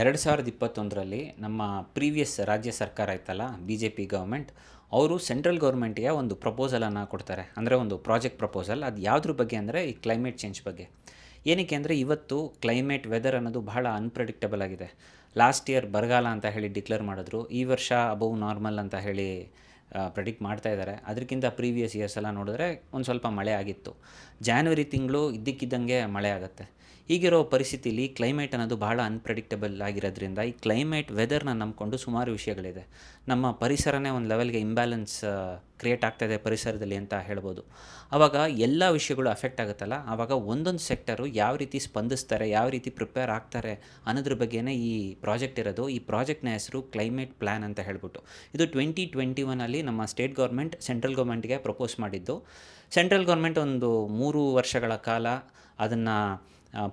ಎರಡು ಸಾವಿರದ ಇಪ್ಪತ್ತೊಂದರಲ್ಲಿ ನಮ್ಮ ಪ್ರೀವಿಯಸ್ ರಾಜ್ಯ ಸರ್ಕಾರ ಇತ್ತಲ್ಲ ಬಿ ಜೆ ಪಿ ಗೌರ್ಮೆಂಟ್ ಅವರು ಸೆಂಟ್ರಲ್ ಗೌರ್ಮೆಂಟ್ಗೆ ಒಂದು ಪ್ರಪೋಸಲನ್ನು ಕೊಡ್ತಾರೆ ಅಂದರೆ ಒಂದು ಪ್ರಾಜೆಕ್ಟ್ ಪ್ರಪೋಸಲ್ ಅದು ಯಾವುದ್ರ ಬಗ್ಗೆ ಅಂದರೆ ಈ ಕ್ಲೈಮೇಟ್ ಚೇಂಜ್ ಬಗ್ಗೆ ಏನಕ್ಕೆ ಅಂದರೆ ಇವತ್ತು ಕ್ಲೈಮೇಟ್ ವೆದರ್ ಅನ್ನೋದು ಬಹಳ ಅನ್ಪ್ರಿಡಿಕ್ಟಬಲ್ ಆಗಿದೆ ಲಾಸ್ಟ್ ಇಯರ್ ಬರಗಾಲ ಅಂತ ಹೇಳಿ ಡಿಕ್ಲೇರ್ ಮಾಡಿದ್ರು ಈ ವರ್ಷ ಅಬೌವ್ ನಾರ್ಮಲ್ ಅಂತ ಹೇಳಿ ಪ್ರೆಡಿಕ್ಟ್ ಮಾಡ್ತಾ ಇದ್ದಾರೆ ಅದಕ್ಕಿಂತ ಪ್ರೀವಿಯಸ್ ಇಯರ್ಸ್ ಎಲ್ಲ ನೋಡಿದ್ರೆ ಒಂದು ಸ್ವಲ್ಪ ಮಳೆ ಆಗಿತ್ತು ಜಾನ್ವರಿ ತಿಂಗಳು ಇದ್ದಕ್ಕಿದ್ದಂಗೆ ಮಳೆ ಆಗುತ್ತೆ ಈಗಿರೋ ಪರಿಸ್ಥಿತಿಲಿ ಕ್ಲೈಮೇಟ್ ಅನ್ನೋದು ಬಹಳ ಅನ್ಪ್ರೆಡಿಕ್ಟಬಲ್ ಆಗಿರೋದ್ರಿಂದ ಈ ಕ್ಲೈಮೇಟ್ ವೆದರ್ನ ನಂಬಿಕೊಂಡು ಸುಮಾರು ವಿಷಯಗಳಿದೆ ನಮ್ಮ ಪರಿಸರನೇ ಒಂದು ಲೆವೆಲ್ಗೆ ಇಂಬ್ಯಾಲೆನ್ಸ್ ಕ್ರಿಯೇಟ್ ಆಗ್ತಾಯಿದೆ ಪರಿಸರದಲ್ಲಿ ಅಂತ ಹೇಳ್ಬೋದು ಆವಾಗ ಎಲ್ಲ ವಿಷಯಗಳು ಅಫೆಕ್ಟ್ ಆಗುತ್ತಲ್ಲ ಆವಾಗ ಒಂದೊಂದು ಸೆಕ್ಟರು ಯಾವ ರೀತಿ ಸ್ಪಂದಿಸ್ತಾರೆ ಯಾವ ರೀತಿ ಪ್ರಿಪೇರ್ ಆಗ್ತಾರೆ ಅನ್ನೋದ್ರ ಬಗ್ಗೆನೇ ಈ ಪ್ರಾಜೆಕ್ಟ್ ಇರೋದು ಈ ಪ್ರಾಜೆಕ್ಟ್ನ ಹೆಸರು ಕ್ಲೈಮೇಟ್ ಪ್ಲ್ಯಾನ್ ಅಂತ ಹೇಳ್ಬಿಟ್ಟು ಇದು ಟ್ವೆಂಟಿ ಟ್ವೆಂಟಿ ಒನಲ್ಲಿ ನಮ್ಮ ಸ್ಟೇಟ್ ಗೌರ್ಮೆಂಟ್ ಸೆಂಟ್ರಲ್ ಗೌರ್ಮೆಂಟ್ಗೆ ಪ್ರಪೋಸ್ ಮಾಡಿದ್ದು ಸೆಂಟ್ರಲ್ ಗೌರ್ಮೆಂಟ್ ಒಂದು ಮೂರು ವರ್ಷಗಳ ಕಾಲ ಅದನ್ನು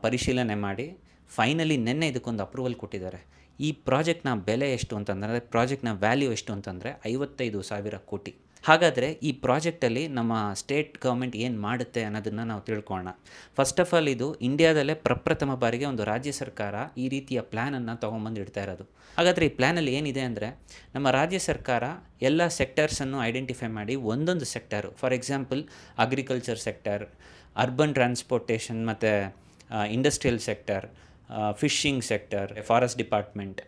ಪರಿಶೀಲನೆ ಮಾಡಿ ಫೈನಲಿ ನಿನ್ನೆ ಇದಕ್ಕೊಂದು ಅಪ್ರೂವಲ್ ಕೊಟ್ಟಿದ್ದಾರೆ ಈ ಪ್ರಾಜೆಕ್ಟ್ನ ಬೆಲೆ ಎಷ್ಟು ಅಂತಂದರೆ ಪ್ರಾಜೆಕ್ಟ್ನ ವ್ಯಾಲ್ಯೂ ಎಷ್ಟು ಅಂತಂದರೆ ಐವತ್ತೈದು ಸಾವಿರ ಕೋಟಿ ಹಾಗಾದರೆ ಈ ಪ್ರಾಜೆಕ್ಟಲ್ಲಿ ನಮ್ಮ ಸ್ಟೇಟ್ ಗೌರ್ಮೆಂಟ್ ಏನು ಮಾಡುತ್ತೆ ಅನ್ನೋದನ್ನು ನಾವು ತಿಳ್ಕೊಳ್ಳೋಣ ಫಸ್ಟ್ ಆಫ್ ಆಲ್ ಇದು ಇಂಡಿಯಾದಲ್ಲೇ ಪ್ರಪ್ರಥಮ ಬಾರಿಗೆ ಒಂದು ರಾಜ್ಯ ಸರ್ಕಾರ ಈ ರೀತಿಯ ಪ್ಲ್ಯಾನನ್ನು ತೊಗೊಂಬಂದು ಇಡ್ತಾ ಇರೋದು ಹಾಗಾದರೆ ಈ ಪ್ಲ್ಯಾನಲ್ಲಿ ಏನಿದೆ ಅಂದರೆ ನಮ್ಮ ರಾಜ್ಯ ಸರ್ಕಾರ ಎಲ್ಲ ಸೆಕ್ಟರ್ಸನ್ನು ಐಡೆಂಟಿಫೈ ಮಾಡಿ ಒಂದೊಂದು sector for example agriculture sector urban transportation ಮತ್ತು industrial sector fishing sector forest department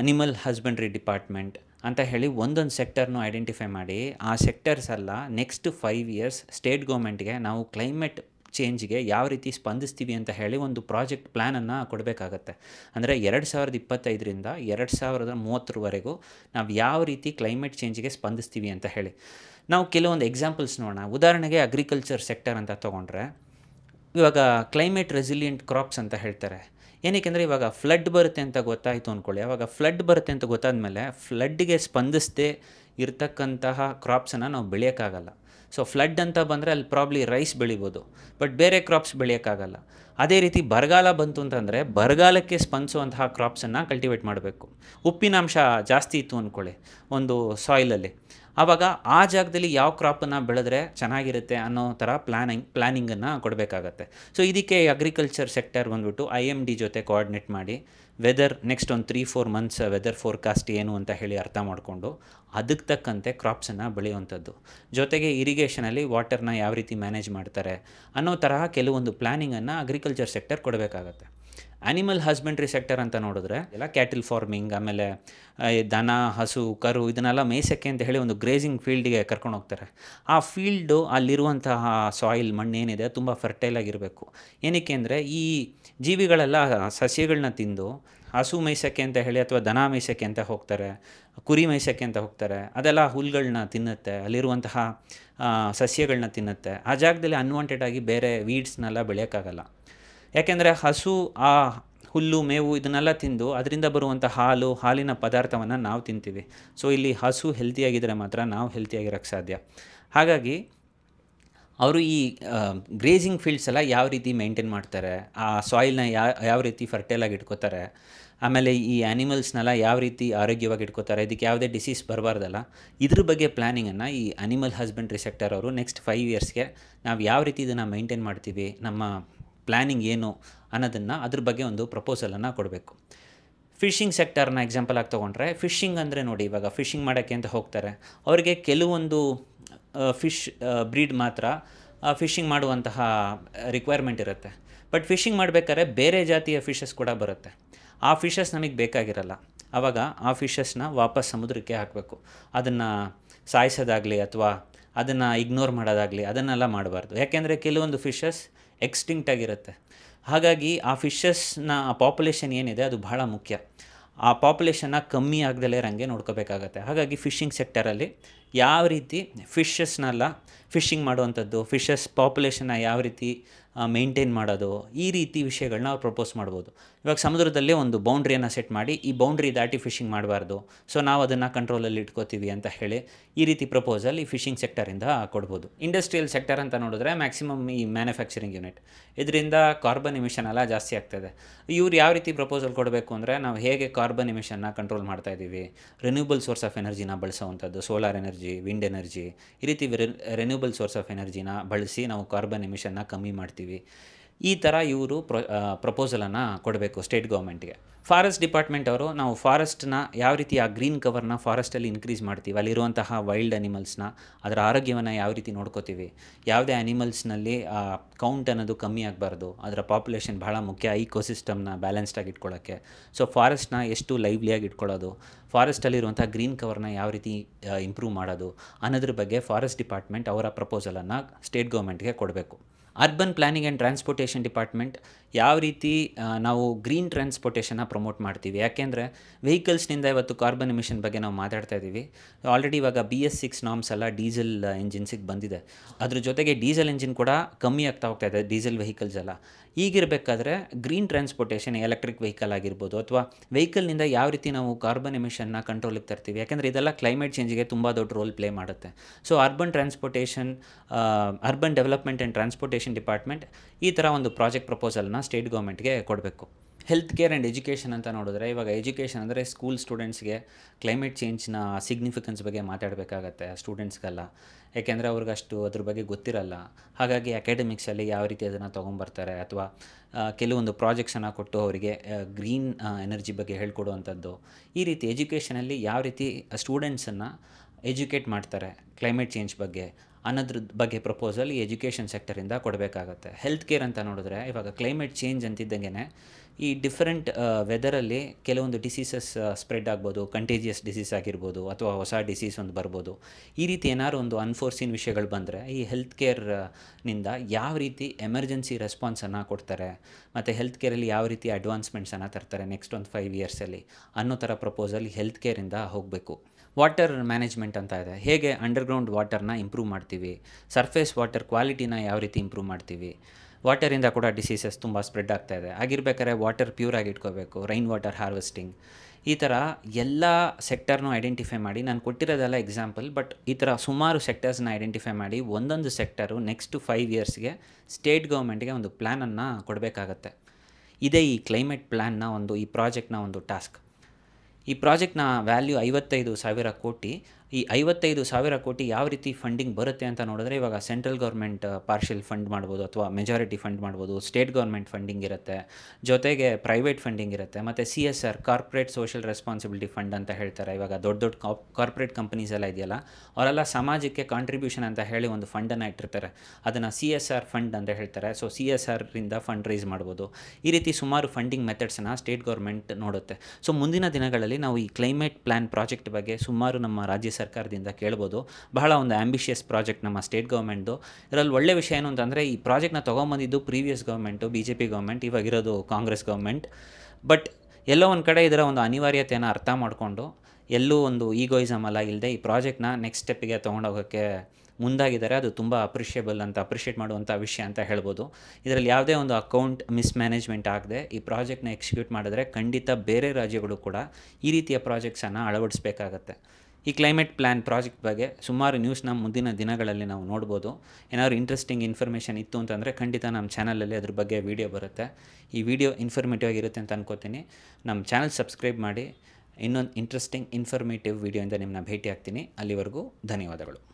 animal husbandry department ಅಂತ ಹೇಳಿ ಒಂದೊಂದು ಸೆಕ್ಟರ್ನು ಐಡೆಂಟಿಫೈ ಮಾಡಿ ಆ ಸೆಕ್ಟರ್ಸ್ ಅಲ್ಲ ನೆಕ್ಸ್ಟ್ ಫೈವ್ ಇಯರ್ಸ್ ಸ್ಟೇಟ್ ಗೌರ್ಮೆಂಟ್ಗೆ ನಾವು ಕ್ಲೈಮೇಟ್ ಚೇಂಜ್ಗೆ ಯಾವ ರೀತಿ ಸ್ಪಂದಿಸ್ತೀವಿ ಅಂತ ಹೇಳಿ ಒಂದು ಪ್ರಾಜೆಕ್ಟ್ ಪ್ಲ್ಯಾನನ್ನು ಕೊಡಬೇಕಾಗತ್ತೆ ಅಂದರೆ ಎರಡು ಸಾವಿರದ ಇಪ್ಪತ್ತೈದರಿಂದ ಎರಡು ಸಾವಿರದ ಮೂವತ್ತರವರೆಗೂ ನಾವು ಯಾವ ರೀತಿ ಕ್ಲೈಮೇಟ್ ಚೇಂಜ್ಗೆ ಸ್ಪಂದಿಸ್ತೀವಿ ಅಂತ ಹೇಳಿ ನಾವು ಕೆಲವೊಂದು ಎಕ್ಸಾಂಪಲ್ಸ್ ನೋಡೋಣ ಉದಾಹರಣೆಗೆ ಅಗ್ರಿಕಲ್ಚರ್ ಸೆಕ್ಟರ್ ಅಂತ ತೊಗೊಂಡ್ರೆ ಇವಾಗ ಕ್ಲೈಮೇಟ್ ರೆಸಿಲಿಯೆಂಟ್ ಕ್ರಾಪ್ಸ್ ಅಂತ ಹೇಳ್ತಾರೆ ಏನಕ್ಕೆಂದರೆ ಇವಾಗ ಫ್ಲಡ್ ಬರುತ್ತೆ ಅಂತ ಗೊತ್ತಾಯಿತು ಅಂದ್ಕೊಳ್ಳಿ ಆವಾಗ ಫ್ಲಡ್ ಬರುತ್ತೆ ಅಂತ ಗೊತ್ತಾದಮೇಲೆ ಫ್ಲಡ್ಗೆ ಸ್ಪಂದಿಸದೆ ಇರತಕ್ಕಂತಹ ಕ್ರಾಪ್ಸನ್ನು ನಾವು ಬೆಳೆಯೋಕ್ಕಾಗಲ್ಲ ಸೊ ಫ್ಲಡ್ ಅಂತ ಬಂದರೆ ಅಲ್ಲಿ ಪ್ರಾಬ್ಲಿ ರೈಸ್ ಬೆಳಿಬೋದು ಬಟ್ ಬೇರೆ ಕ್ರಾಪ್ಸ್ ಬೆಳೆಯೋಕ್ಕಾಗಲ್ಲ ಅದೇ ರೀತಿ ಬರಗಾಲ ಬಂತು ಅಂತಂದರೆ ಬರಗಾಲಕ್ಕೆ ಸ್ಪಂದಿಸುವಂತಹ ಕ್ರಾಪ್ಸನ್ನು ಕಲ್ಟಿವೇಟ್ ಮಾಡಬೇಕು ಉಪ್ಪಿನಾಂಶ ಜಾಸ್ತಿ ಇತ್ತು ಅಂದ್ಕೊಳ್ಳಿ ಒಂದು ಸಾಯಿಲಲ್ಲಿ ಆವಾಗ ಆ ಜಾಗದಲ್ಲಿ ಯಾವ ಕ್ರಾಪನ್ನು ಬೆಳೆದ್ರೆ ಚೆನ್ನಾಗಿರುತ್ತೆ ಅನ್ನೋ ಥರ ಪ್ಲ್ಯಾನಿಂಗ್ ಪ್ಲಾನಿಂಗನ್ನು ಕೊಡಬೇಕಾಗತ್ತೆ ಸೊ ಇದಕ್ಕೆ ಅಗ್ರಿಕಲ್ಚರ್ ಸೆಕ್ಟರ್ ಬಂದುಬಿಟ್ಟು ಐ ಎಮ್ ಡಿ ಜೊತೆ ಕೋಆರ್ಡಿನೇಟ್ ಮಾಡಿ ವೆದರ್ ನೆಕ್ಸ್ಟ್ ಒಂದು three four months weather forecast ಏನು ಅಂತ ಹೇಳಿ ಅರ್ಥ ಮಾಡಿಕೊಂಡು ಅದಕ್ಕೆ ತಕ್ಕಂತೆ ಕ್ರಾಪ್ಸನ್ನು ಬೆಳೆಯುವಂಥದ್ದು ಜೊತೆಗೆ ಇರಿಗೇಷನಲ್ಲಿ ವಾಟರ್ನ ಯಾವ ರೀತಿ ಮ್ಯಾನೇಜ್ ಮಾಡ್ತಾರೆ ಅನ್ನೋ ತರಹ ಕೆಲವೊಂದು ಪ್ಲ್ಯಾನಿಂಗನ್ನು ಅಗ್ರಿಕಲ್ಚರ್ ಸೆಕ್ಟರ್ ಕೊಡಬೇಕಾಗತ್ತೆ ಆ್ಯನಿಮಲ್ ಹಸ್ಬೆಂಡ್ರಿ ಸೆಕ್ಟರ್ ಅಂತ ನೋಡಿದ್ರೆ ಎಲ್ಲ ಕ್ಯಾಟಲ್ ಫಾರ್ಮಿಂಗ್ ಆಮೇಲೆ ದನ ಹಸು ಕರು ಇದನ್ನೆಲ್ಲ ಮೇಸಕ್ಕೆ ಅಂತ ಹೇಳಿ ಒಂದು ಗ್ರೇಸಿಂಗ್ ಫೀಲ್ಡ್ಗೆ ಕರ್ಕೊಂಡು ಹೋಗ್ತಾರೆ ಆ ಫೀಲ್ಡು ಅಲ್ಲಿರುವಂತಹ ಸಾಯಿಲ್ ಮಣ್ಣೇನಿದೆ ತುಂಬ ಫರ್ಟೈಲಾಗಿರಬೇಕು ಏನಕ್ಕೆ ಅಂದರೆ ಈ ಜೀವಿಗಳೆಲ್ಲ ಸಸ್ಯಗಳನ್ನ ತಿಂದು ಹಸು ಮೇಯ್ಸೋಕ್ಕೆ ಅಂತ ಹೇಳಿ ಅಥವಾ ದನ ಮೇಸಕ್ಕೆ ಅಂತ ಹೋಗ್ತಾರೆ ಕುರಿ ಮೇಯ್ಸೋಕ್ಕೆ ಅಂತ ಹೋಗ್ತಾರೆ ಅದೆಲ್ಲ ಹುಲ್ಗಳನ್ನ ತಿನ್ನುತ್ತೆ ಅಲ್ಲಿರುವಂತಹ ಸಸ್ಯಗಳನ್ನ ತಿನ್ನುತ್ತೆ ಆ ಜಾಗದಲ್ಲಿ ಅನ್ವಾಂಟೆಡ್ ಆಗಿ ಬೇರೆ ವೀಡ್ಸ್ನೆಲ್ಲ ಬೆಳೆಯೋಕ್ಕಾಗಲ್ಲ ಯಾಕೆಂದರೆ ಹಸು ಆ ಹುಲ್ಲು ಮೇವು ಇದನ್ನೆಲ್ಲ ತಿಂದು ಅದರಿಂದ ಬರುವಂಥ ಹಾಲು ಹಾಲಿನ ಪದಾರ್ಥವನ್ನು ನಾವು ತಿಂತೀವಿ ಸೊ ಇಲ್ಲಿ ಹಸು ಹೆಲ್ತಿಯಾಗಿದ್ದರೆ ಮಾತ್ರ ನಾವು ಹೆಲ್ತಿಯಾಗಿರೋಕ್ಕೆ ಸಾಧ್ಯ ಹಾಗಾಗಿ ಅವರು ಈ ಗ್ರೇಜಿಂಗ್ ಫೀಲ್ಡ್ಸ್ ಎಲ್ಲ ಯಾವ ರೀತಿ ಮೇಂಟೈನ್ ಮಾಡ್ತಾರೆ ಆ ಸಾಯಿಲ್ನ ಯಾವ ಯಾವ ರೀತಿ ಫರ್ಟೈಲಾಗಿ ಇಟ್ಕೋತಾರೆ ಆಮೇಲೆ ಈ ಆ್ಯನಿಮಲ್ಸ್ನೆಲ್ಲ ಯಾವ ರೀತಿ ಆರೋಗ್ಯವಾಗಿ ಇಟ್ಕೋತಾರೆ ಇದಕ್ಕೆ ಯಾವುದೇ ಡಿಸೀಸ್ ಬರಬಾರ್ದಲ್ಲ ಇದ್ರ ಬಗ್ಗೆ ಪ್ಲ್ಯಾನಿಂಗನ್ನು ಈ ಅನಿಮಲ್ ಹಸ್ಬೆಂಡ್ರಿ ಸೆಕ್ಟರ್ ಅವರು ನೆಕ್ಸ್ಟ್ ಫೈವ್ ಇಯರ್ಸ್ಗೆ ನಾವು ಯಾವ ರೀತಿ ಇದನ್ನು ಮೈಂಟೇನ್ ಮಾಡ್ತೀವಿ ನಮ್ಮ ಪ್ಲ್ಯಾನಿಂಗ್ ಏನು ಅನ್ನೋದನ್ನು ಅದ್ರ ಬಗ್ಗೆ ಒಂದು ಪ್ರಪೋಸಲನ್ನು ಕೊಡಬೇಕು ಫಿಶಿಂಗ್ ಸೆಕ್ಟರ್ನ ಎಕ್ಸಾಂಪಲ್ ಆಗಿ ತೊಗೊಂಡ್ರೆ ಫಿಶಿಂಗ್ ಅಂದರೆ ನೋಡಿ ಇವಾಗ ಫಿಶಿಂಗ್ ಮಾಡೋಕ್ಕೆ ಅಂತ ಹೋಗ್ತಾರೆ ಅವರಿಗೆ ಕೆಲವೊಂದು ಫಿಶ್ ಬ್ರೀಡ್ ಮಾತ್ರ ಫಿಶಿಂಗ್ ಮಾಡುವಂತಹ ರಿಕ್ವೈರ್ಮೆಂಟ್ ಇರುತ್ತೆ ಬಟ್ ಫಿಶಿಂಗ್ ಮಾಡಬೇಕಾದ್ರೆ ಬೇರೆ ಜಾತಿಯ ಫಿಶಸ್ ಕೂಡ ಬರುತ್ತೆ ಆ ಫಿಶಸ್ ನಮಗೆ ಬೇಕಾಗಿರಲ್ಲ ಆವಾಗ ಆ ಫಿಶಸ್ನ ವಾಪಸ್ ಸಮುದ್ರಕ್ಕೆ ಹಾಕಬೇಕು ಅದನ್ನು ಸಾಯಿಸೋದಾಗಲಿ ಅಥವಾ ಅದನ್ನು ಇಗ್ನೋರ್ ಮಾಡೋದಾಗಲಿ ಅದನ್ನೆಲ್ಲ ಮಾಡಬಾರ್ದು ಯಾಕೆಂದರೆ ಕೆಲವೊಂದು ಫಿಶಸ್ ಎಕ್ಸ್ಟಿಂಕ್ಟ್ ಆಗಿರುತ್ತೆ ಹಾಗಾಗಿ ಆ ಫಿಶಸ್ನ ಪಾಪ್ಯುಲೇಷನ್ ಏನಿದೆ ಅದು ಬಹಳ ಮುಖ್ಯ ಆ ಪಾಪ್ಯುಲೇಷನ್ನ ಕಮ್ಮಿ ಆಗದಲ್ಲೇ ಇರೋಂಗೆ ನೋಡ್ಕೋಬೇಕಾಗತ್ತೆ ಹಾಗಾಗಿ ಫಿಶಿಂಗ್ ಸೆಕ್ಟರಲ್ಲಿ ಯಾವ ರೀತಿ ಫಿಶಸ್ನೆಲ್ಲ ಫಿಶಿಂಗ್ ಮಾಡುವಂಥದ್ದು ಫಿಶಸ್ ಪಾಪ್ಯುಲೇಷನ್ನ ಯಾವ ರೀತಿ ಮೇಂಟೈನ್ ಮಾಡೋದು ಈ ರೀತಿ ವಿಷಯಗಳನ್ನ ಅವ್ರು ಪ್ರಪೋಸ್ ಮಾಡ್ಬೋದು ಇವಾಗ ಸಮುದ್ರದಲ್ಲೇ ಒಂದು ಬೌಂಡ್ರಿಯನ್ನು ಸೆಟ್ ಮಾಡಿ ಈ ಬೌಂಡ್ರಿ ದಾಟಿ ಫಿಶಿಂಗ್ ಮಾಡಬಾರ್ದು ಸೊ ನಾವು ಅದನ್ನು ಕಂಟ್ರೋಲಲ್ಲಿ ಇಟ್ಕೋತೀವಿ ಅಂತ ಹೇಳಿ ಈ ರೀತಿ ಪ್ರಪೋಸಲ್ ಈ ಫಿಶಿಂಗ್ ಸೆಕ್ಟರಿಂದ ಕೊಡ್ಬೋದು ಇಂಡಸ್ಟ್ರಿಯಲ್ ಸೆಕ್ಟರ್ ಅಂತ ನೋಡಿದ್ರೆ ಮ್ಯಾಕ್ಸಿಮಮ್ ಈ ಮ್ಯಾನುಫ್ಯಾಕ್ಚರಿಂಗ್ ಯೂನಿಟ್ ಇದರಿಂದ ಕಾರ್ಬನ್ ಇಮಿಷನ್ ಎಲ್ಲ ಜಾಸ್ತಿ ಆಗ್ತದೆ ಇವ್ರು ಯಾವ ರೀತಿ ಪ್ರಪೋಸಲ್ ಕೊಡಬೇಕು ಅಂದರೆ ನಾವು ಹೇಗೆ ಕಾರ್ಬನ್ ಇಮಿಷನ್ನ ಕಂಟ್ರೋಲ್ ಮಾಡ್ತಾ ಇದ್ದೀವಿ ರಿನ್ಯೂಬಲ್ ಸೋರ್ಸ್ ಆಫ್ ಎನರ್ಜಿನ ಬಳಸುವಂಥದ್ದು ಸೋಲಾರ್ ಎನರ್ಜಿ ವಿಂಡ್ ಎನರ್ಜಿ ಈ ರೀತಿ ರಿನ್ಯೂಬಲ್ ಸೋರ್ಸ್ ಆಫ್ ಎನರ್ಜಿನ ಬಳಸಿ ನಾವು ಕಾರ್ಬನ್ ಇಮಿಷನ್ನ ಕಮ್ಮಿ ಮಾಡ್ತೀವಿ ಈ ಥರ ಇವರು ಪ್ರೊ ಪ್ರಪೋಸಲನ್ನು ಕೊಡಬೇಕು ಸ್ಟೇಟ್ ಗೌರ್ಮೆಂಟ್ಗೆ ಫಾರೆಸ್ಟ್ ಡಿಪಾರ್ಟ್ಮೆಂಟ್ ಅವರು ನಾವು ಫಾರೆಸ್ಟ್ನ ಯಾವ ರೀತಿ ಆ ಗ್ರೀನ್ ಕವರ್ನ ಫಾರೆಸ್ಟಲ್ಲಿ ಇನ್ಕ್ರೀಸ್ ಮಾಡ್ತೀವಿ ಅಲ್ಲಿರುವಂತಹ ವೈಲ್ಡ್ ಅನಿಮಲ್ಸ್ನ ಅದರ ಆರೋಗ್ಯವನ್ನು ಯಾವ ರೀತಿ ನೋಡ್ಕೋತೀವಿ ಯಾವುದೇ ಅನಿಮಲ್ಸ್ನಲ್ಲಿ ಕೌಂಟ್ ಅನ್ನೋದು ಕಮ್ಮಿ ಆಗಬಾರ್ದು ಅದರ ಪಾಪ್ಯುಲೇಷನ್ ಭಾಳ ಮುಖ್ಯ ಈಕೋಸಿಸ್ಟಮ್ನ ಬ್ಯಾಲೆನ್ಸ್ಡಾಗಿ ಇಟ್ಕೊಳ್ಳೋಕ್ಕೆ ಸೊ ಫಾರೆಸ್ಟ್ನ ಎಷ್ಟು ಲೈವ್ಲಿಯಾಗಿ ಇಟ್ಕೊಳ್ಳೋದು ಫಾರೆಸ್ಟಲ್ಲಿರುವಂಥ ಗ್ರೀನ್ ಕವರ್ನ ಯಾವ ರೀತಿ ಇಂಪ್ರೂವ್ ಮಾಡೋದು ಅನ್ನೋದ್ರ ಬಗ್ಗೆ ಫಾರೆಸ್ಟ್ ಡಿಪಾರ್ಟ್ಮೆಂಟ್ ಅವರ ಪ್ರಪೋಸಲನ್ನು ಸ್ಟೇಟ್ ಗೌರ್ಮೆಂಟ್ಗೆ ಕೊಡಬೇಕು Urban Planning and Transportation Department ಯಾವ ರೀತಿ ನಾವು ಗ್ರೀನ್ ಟ್ರಾನ್ಸ್ಪೋರ್ಟೇಷನ್ನ ಪ್ರಮೋಟ್ ಮಾಡ್ತೀವಿ ಯಾಕೆಂದರೆ ವೆಹಿಕಲ್ಸ್ನಿಂದ ಇವತ್ತು ಕಾರ್ಬನ್ ಎಮಿಷನ್ ಬಗ್ಗೆ ನಾವು ಮಾತಾಡ್ತಾ ಇದ್ದೀವಿ ಆಲ್ರೆಡಿ ಇವಾಗ ಬಿ ಎಸ್ ಸಿಕ್ಸ್ ನಾಮ್ಸ್ ಎಲ್ಲ ಡೀಸೆಲ್ ಇಂಜಿನ್ಸಿಗೆ ಬಂದಿದೆ ಅದ್ರ ಜೊತೆಗೆ ಡೀಸೆಲ್ ಇಂಜಿನ್ ಕೂಡ ಕಮ್ಮಿ ಆಗ್ತಾ ಹೋಗ್ತಾ ಇದೆ ಡೀಸೆಲ್ ವೆಹಿಕಲ್ಸ್ ಎಲ್ಲ ಈಗಿರಬೇಕಾದ್ರೆ ಗ್ರೀನ್ ಟ್ರಾನ್ಸ್ಪೋರ್ಟೇಷನ್ ಎಲೆಕ್ಟ್ರಿಕ್ ವೆಹಿಕಲ್ ಆಗಿರ್ಬೋದು ಅಥವಾ ವೆಹಿಕಲ್ನಿಂದ ಯಾವ ರೀತಿ ನಾವು ಕಾರ್ಬನ್ ಎಮಿಷನ್ನ ಕಂಟ್ರೋಲಿಗೆ ತರ್ತೀವಿ ಯಾಕೆಂದರೆ ಇದೆಲ್ಲ ಕ್ಲೈಮೇಟ್ ಚೇಂಜ್ಗೆ ತುಂಬ ದೊಡ್ಡ ರೋಲ್ ಪ್ಲೇ ಮಾಡುತ್ತೆ so urban transportation urban development and transportation department ಈ ಥರ ಒಂದು ಪ್ರಾಜೆಕ್ಟ್ ಪ್ರಪೋಸಲ್ನ ಸ್ಟೇಟ್ ಗೌರ್ಮೆಂಟ್ಗೆ ಕೊಡಬೇಕು ಹೆಲ್ತ್ ಕೇರ್ ಆ್ಯಂಡ್ ಎಜುಕೇಷನ್ ಅಂತ ನೋಡಿದ್ರೆ ಇವಾಗ ಎಜುಕೇಷನ್ ಅಂದರೆ ಸ್ಕೂಲ್ ಸ್ಟೂಡೆಂಟ್ಸ್ಗೆ ಕ್ಲೈಮೇಟ್ ಚೇಂಜ್ನ ಸಿಗ್ನಿಫಿಕೆನ್ಸ್ ಬಗ್ಗೆ ಮಾತಾಡಬೇಕಾಗತ್ತೆ ಸ್ಟೂಡೆಂಟ್ಸ್ಗೆಲ್ಲ ಯಾಕೆಂದರೆ ಅವ್ರಿಗಷ್ಟು ಅಷ್ಟು ಅದ್ರ ಬಗ್ಗೆ ಗೊತ್ತಿರಲ್ಲ ಹಾಗಾಗಿ ಅಕಾಡೆಮಿಕ್ಸಲ್ಲಿ ಯಾವ ರೀತಿ ಅದನ್ನು ತೊಗೊಂಬರ್ತಾರೆ ಅಥವಾ ಕೆಲವೊಂದು ಪ್ರಾಜೆಕ್ಟ್ಸನ್ನು ಕೊಟ್ಟು ಅವರಿಗೆ ಗ್ರೀನ್ ಎನರ್ಜಿ ಬಗ್ಗೆ ಹೇಳ್ಕೊಡುವಂಥದ್ದು ಈ ರೀತಿ ಎಜುಕೇಷನಲ್ಲಿ ಯಾವ ರೀತಿ ಸ್ಟೂಡೆಂಟ್ಸನ್ನು ಎಜುಕೇಟ್ ಮಾಡ್ತಾರೆ ಕ್ಲೈಮೇಟ್ ಚೇಂಜ್ ಬಗ್ಗೆ ಅನ್ನೋದ್ರ ಬಗ್ಗೆ ಪ್ರಪೋಸಲ್ ಈ ಎಜುಕೇಷನ್ ಸೆಕ್ಟರಿಂದ ಕೊಡಬೇಕಾಗತ್ತೆ ಹೆಲ್ತ್ ಕೇರ್ ಅಂತ ನೋಡಿದ್ರೆ ಇವಾಗ ಕ್ಲೈಮೇಟ್ ಚೇಂಜ್ ಅಂತಿದ್ದಂಗೆ ಈ ಡಿಫ್ರೆಂಟ್ ವೆದರಲ್ಲಿ ಕೆಲವೊಂದು ಡಿಸೀಸಸ್ ಸ್ಪ್ರೆಡ್ ಆಗ್ಬೋದು ಕಂಟೇಜಿಯಸ್ ಡಿಸೀಸ್ ಆಗಿರ್ಬೋದು ಅಥವಾ ಹೊಸ ಡಿಸೀಸ್ ಒಂದು ಬರ್ಬೋದು ಈ ರೀತಿ ಏನಾದ್ರು ಒಂದು ಅನ್ಫೋರ್ಸಿನ್ ವಿಷಯಗಳು ಬಂದರೆ ಈ ಹೆಲ್ತ್ ಕೇರ್ನಿಂದ ಯಾವ ರೀತಿ ಎಮರ್ಜೆನ್ಸಿ ರೆಸ್ಪಾನ್ಸನ್ನು ಕೊಡ್ತಾರೆ ಮತ್ತು ಹೆಲ್ತ್ ಕೇರಲ್ಲಿ ಯಾವ ರೀತಿ ಅಡ್ವಾನ್ಸ್ಮೆಂಟ್ಸನ್ನು ತರ್ತಾರೆ ನೆಕ್ಸ್ಟ್ ಒಂದು ಫೈವ್ ಇಯರ್ಸಲ್ಲಿ ಅನ್ನೋ ಥರ ಪ್ರಪೋಸಲ್ ಹೆಲ್ತ್ ಕೇರಿಂದ ಹೋಗಬೇಕು ವಾಟರ್ ಮ್ಯಾನೇಜ್ಮೆಂಟ್ ಅಂತ ಇದೆ ಹೇಗೆ ಅಂಡರ್ಗ್ರೌಂಡ್ ವಾಟರ್ನ ಇಂಪ್ರೂವ್ ಮಾಡ್ತೀವಿ ಸರ್ಫೇಸ್ ವಾಟರ್ ಕ್ವಾಲಿಟಿನ ಯಾವ ರೀತಿ ಇಂಪ್ರೂವ್ ಮಾಡ್ತೀವಿ ವಾಟರಿಂದ ಕೂಡ ಡಿಸೀಸಸ್ ತುಂಬ ಸ್ಪ್ರೆಡ್ ಆಗ್ತಾ ಇದೆ ಆಗಿರ್ಬೇಕಾದ್ರೆ ವಾಟರ್ ಪ್ಯೂರ್ ಆಗಿ ಇಟ್ಕೋಬೇಕು ರೈನ್ ವಾಟರ್ ಹಾರ್ವೆಸ್ಟಿಂಗ್ ಈ ಥರ ಎಲ್ಲ ಸೆಕ್ಟರ್ನೂ ಐಡೆಂಟಿಫೈ ಮಾಡಿ ನಾನು ಕೊಟ್ಟಿರೋದೆಲ್ಲ ಎಕ್ಸಾಂಪಲ್ ಬಟ್ ಈ ಥರ ಸುಮಾರು ಸೆಕ್ಟರ್ಸ್ನ ಐಡೆಂಟಿಫೈ ಮಾಡಿ ಒಂದೊಂದು ಸೆಕ್ಟರು ನೆಕ್ಸ್ಟ್ ಫೈವ್ ಇಯರ್ಸ್ಗೆ ಸ್ಟೇಟ್ ಗೌರ್ಮೆಂಟ್ಗೆ ಒಂದು ಪ್ಲ್ಯಾನನ್ನು ಕೊಡಬೇಕಾಗತ್ತೆ ಇದೇ ಈ ಕ್ಲೈಮೇಟ್ ಪ್ಲ್ಯಾನ್ನ ಒಂದು ಈ ಪ್ರಾಜೆಕ್ಟ್ನ ಒಂದು ಟಾಸ್ಕ್ ಈ ಪ್ರಾಜೆಕ್ಟ್ನ ವ್ಯಾಲ್ಯೂ ಐವತ್ತೈದು ಸಾವಿರ ಕೋಟಿ ಈ ಐವತ್ತೈದು ಸಾವಿರ ಕೋಟಿ ಯಾವ ರೀತಿ ಫಂಡಿಂಗ್ ಬರುತ್ತೆ ಅಂತ ನೋಡಿದ್ರೆ ಇವಾಗ ಸೆಂಟ್ರಲ್ ಗೌರ್ಮೆಂಟ್ ಪಾರ್ಷಿಯಲ್ ಫಂಡ್ ಮಾಡ್ಬೋದು ಅಥವಾ ಮೆಜಾರಿಟಿ ಫಂಡ್ ಮಾಡ್ಬೋದು ಸ್ಟೇಟ್ ಗೌರ್ಮೆಂಟ್ ಫಂಡಿಂಗ್ ಇರುತ್ತೆ ಜೊತೆಗೆ ಪ್ರೈವೇಟ್ ಫಂಡಿಂಗ್ ಇರುತ್ತೆ ಮತ್ತು C S R corporate social responsibility fund ಅಂತ ಹೇಳ್ತಾರೆ ಇವಾಗ ದೊಡ್ಡ ದೊಡ್ಡ ಕಾರ್ಪೊರೇಟ್ ಕಂಪ್ನೀಸ್ ಎಲ್ಲ ಇದೆಯಲ್ಲ ಅವರೆಲ್ಲ ಸಮಾಜಕ್ಕೆ ಕಾಂಟ್ರಿಬ್ಯೂಷನ್ ಅಂತ ಹೇಳಿ ಒಂದು ಫಂಡನ್ನು ಇಟ್ಟಿರ್ತಾರೆ ಅದನ್ನು ಸಿ ಎಸ್ ಆರ್ ಫಂಡ್ ಅಂತ ಹೇಳ್ತಾರೆ ಸೊ ಸಿ ಎಸ್ ಆರ್ರಿಂದ ಫಂಡ್ ರೈಸ್ ಮಾಡ್ಬೋದು ಈ ರೀತಿ ಸುಮಾರು ಫಂಡಿಂಗ್ ಮೆಥಡ್ಸನ್ನು ಸ್ಟೇಟ್ ಗೌರ್ಮೆಂಟ್ ನೋಡುತ್ತೆ ಸೊ ಮುಂದಿನ ದಿನಗಳಲ್ಲಿ ನಾವು ಈ ಕ್ಲೈಮೇಟ್ ಪ್ಲ್ಯಾನ್ ಪ್ರಾಜೆಕ್ಟ್ ಬಗ್ಗೆ ಸುಮಾರು ನಮ್ಮ ರಾಜ್ಯ ಸರ್ಕಾರದಿಂದ ಕೇಳ್ಬೋದು ಬಹಳ ಒಂದು ಆ್ಯಂಬಿಷಿಯಸ್ ಪ್ರಾಜೆಕ್ಟ್ ನಮ್ಮ ಸ್ಟೇಟ್ ಗೌರ್ಮೆಂಟ್ದು ಇದರಲ್ಲಿ ಒಳ್ಳೆ ವಿಷಯ ಏನು ಅಂತಂದರೆ ಈ ಪ್ರಾಜೆಕ್ಟ್ನ ತೊಗೊಂಬಂದಿದ್ದು previous government B J P government ಇವಾಗಿರೋದು ಕಾಂಗ್ರೆಸ್ ಗೌರ್ಮೆಂಟ್ ಬಟ್ ಎಲ್ಲೋ ಒಂದು ಕಡೆ ಇದರ ಒಂದು ಅನಿವಾರ್ಯತೆಯನ್ನು ಅರ್ಥ ಮಾಡಿಕೊಂಡು ಎಲ್ಲೂ ಒಂದು ಈಗೋಯಿಸಮ್ ಅಲ್ಲ ಇಲ್ಲದೆ ಈ ಪ್ರಾಜೆಕ್ಟ್ನ ನೆಕ್ಸ್ಟ್ ಸ್ಟೆಪ್ಪಿಗೆ ತೊಗೊಂಡೋಗೋಕ್ಕೆ ಮುಂದಾಗಿದ್ದಾರೆ ಅದು ತುಂಬ ಅಪ್ರಿಷಿಯೇಬಲ್ ಅಂತ ಅಪ್ರಿಷಿಯೇಟ್ ಮಾಡುವಂಥ ವಿಷಯ ಅಂತ ಹೇಳ್ಬೋದು ಇದರಲ್ಲಿ ಯಾವುದೇ ಒಂದು ಅಕೌಂಟ್ ಮಿಸ್ಮ್ಯಾನೇಜ್ಮೆಂಟ್ ಆಗದೆ ಈ ಪ್ರಾಜೆಕ್ಟ್ನ ಎಕ್ಸಿಕ್ಯೂಟ್ ಮಾಡಿದ್ರೆ ಖಂಡಿತ ಬೇರೆ ರಾಜ್ಯಗಳು ಕೂಡ ಈ ರೀತಿಯ ಪ್ರಾಜೆಕ್ಟ್ಸನ್ನು ಅಳವಡಿಸ್ಬೇಕಾಗತ್ತೆ ಈ ಕ್ಲೈಮೇಟ್ ಪ್ಲ್ಯಾನ್ ಪ್ರಾಜೆಕ್ಟ್ ಬಗ್ಗೆ ಸುಮಾರು ನ್ಯೂಸ್ನ ಮುಂದಿನ ದಿನಗಳಲ್ಲಿ ನಾವು ನೋಡ್ಬೋದು ಏನಾದರೂ ಇಂಟ್ರೆಸ್ಟಿಂಗ್ ಇನ್ಫಾರ್ಮೇಷನ್ ಇತ್ತು ಅಂತಂದರೆ ಖಂಡಿತ ನಮ್ಮ ಚಾನಲಲ್ಲಿ ಅದ್ರ ಬಗ್ಗೆ ವೀಡಿಯೋ ಬರುತ್ತೆ ಈ ವಿಡಿಯೋ ಇನ್ಫಾರ್ಮೇಟಿವ್ ಆಗಿರುತ್ತೆ ಅಂತ ಅನ್ಕೋತೀನಿ ನಮ್ಮ ಚಾನಲ್ ಸಬ್ಸ್ಕ್ರೈಬ್ ಮಾಡಿ ಇನ್ನೊಂದು ಇಂಟ್ರೆಸ್ಟಿಂಗ್ ಇನ್ಫಾರ್ಮೇಟಿವ್ ವೀಡಿಯೋಯಿಂದ ನಿಮ್ಮನ್ನ ಭೇಟಿ ಆಗ್ತೀನಿ ಅಲ್ಲಿವರೆಗೂ ಧನ್ಯವಾದಗಳು